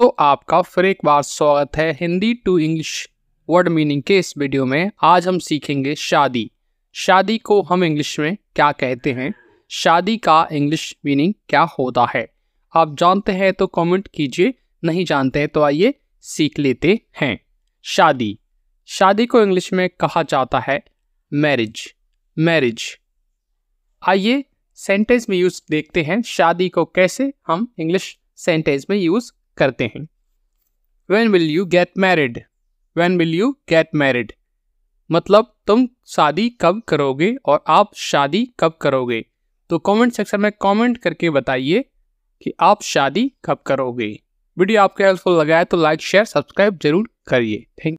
तो आपका फिर एक बार स्वागत है Hindi to English word meaning के इस वीडियो में आज हम सीखेंगे शादी शादी को हम इंग्लिश में क्या कहते हैं शादी का इंग्लिश मीनिंग क्या होता है आप जानते हैं तो कमेंट कीजिए नहीं जानते हैं तो आइए सीख लेते हैं शादी शादी को इंग्लिश में कहा जाता है मैरिज मैरिज आइए सेंटेंस में यूज़ देखते हैं शादी को कैसे हम इंग्लिश सेंटेंस में यूज़ करते हैं when will you get married when will you get married मतलब तुम शादी कब करोगे और आप शादी कब करोगे तो कमेंट सेक्शन में कमेंट करके बताइए कि आप शादी कब करोगे वीडियो आपको हेल्पफुल लगा है तो लाइक शेयर सब्सक्राइब जरूर करिए थैंक